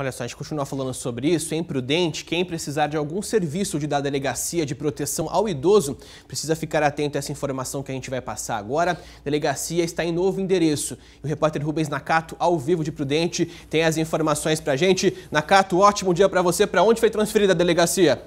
Olha só, a gente continua falando sobre isso. Em Prudente, quem precisar de algum serviço de da Delegacia de Proteção ao Idoso precisa ficar atento a essa informação que a gente vai passar agora. A delegacia está em novo endereço. O repórter Rubens Nakato, ao vivo de Prudente, tem as informações para gente. Nakato, ótimo dia para você. Para onde foi transferida a delegacia?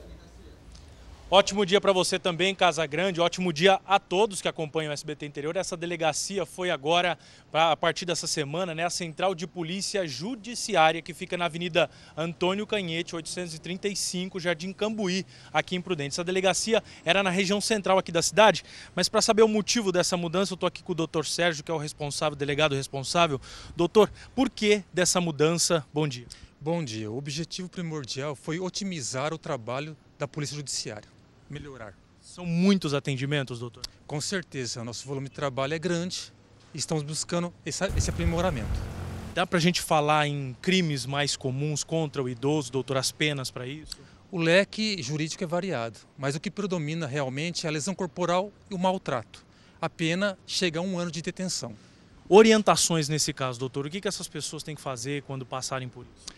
Ótimo dia para você também, Casa Grande. Ótimo dia a todos que acompanham o SBT Interior. Essa delegacia foi agora, a partir dessa semana, né, a Central de Polícia Judiciária, que fica na Avenida Antônio Canhete, 835, Jardim Cambuí, aqui em Prudente. Essa delegacia era na região central aqui da cidade, mas para saber o motivo dessa mudança, eu estou aqui com o doutor Sérgio, que é o responsável, delegado responsável. Doutor, por que dessa mudança? Bom dia. Bom dia. O objetivo primordial foi otimizar o trabalho da Polícia Judiciária melhorar. São muitos atendimentos, doutor? Com certeza, nosso volume de trabalho é grande e estamos buscando esse, esse aprimoramento. Dá para a gente falar em crimes mais comuns contra o idoso, doutor, as penas para isso? O leque jurídico é variado, mas o que predomina realmente é a lesão corporal e o maltrato. A pena chega a um ano de detenção. Orientações nesse caso, doutor, o que, que essas pessoas têm que fazer quando passarem por isso?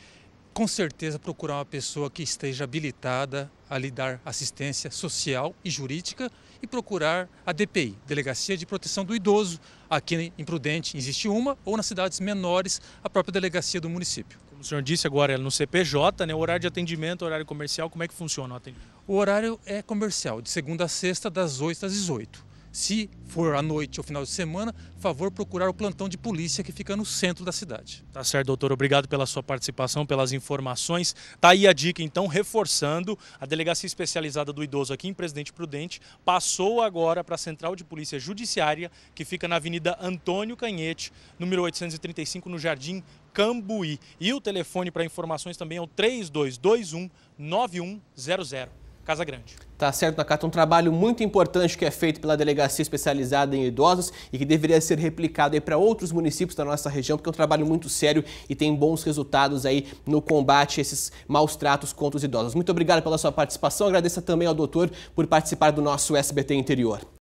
com certeza procurar uma pessoa que esteja habilitada a lhe dar assistência social e jurídica e procurar a DPI, Delegacia de Proteção do Idoso. Aqui em Prudente existe uma, ou nas cidades menores, a própria delegacia do município. Como o senhor disse agora, é no CPJ, né, horário de atendimento, horário comercial, como é que funciona o atendimento? O horário é comercial, de segunda a sexta, das 8 às 18. Se for à noite ou final de semana, favor procurar o plantão de polícia que fica no centro da cidade. Tá certo, doutor. Obrigado pela sua participação, pelas informações. Tá aí a dica, então, reforçando. A Delegacia Especializada do Idoso aqui em Presidente Prudente passou agora para a Central de Polícia Judiciária, que fica na Avenida Antônio Canhete, número 835, no Jardim Cambuí. E o telefone para informações também é o 3221 9100. Casa Grande. Tá certo, Nakata. Um trabalho muito importante que é feito pela Delegacia Especializada em Idosos e que deveria ser replicado para outros municípios da nossa região, porque é um trabalho muito sério e tem bons resultados aí no combate a esses maus tratos contra os idosos. Muito obrigado pela sua participação. Agradeço também ao doutor por participar do nosso SBT Interior.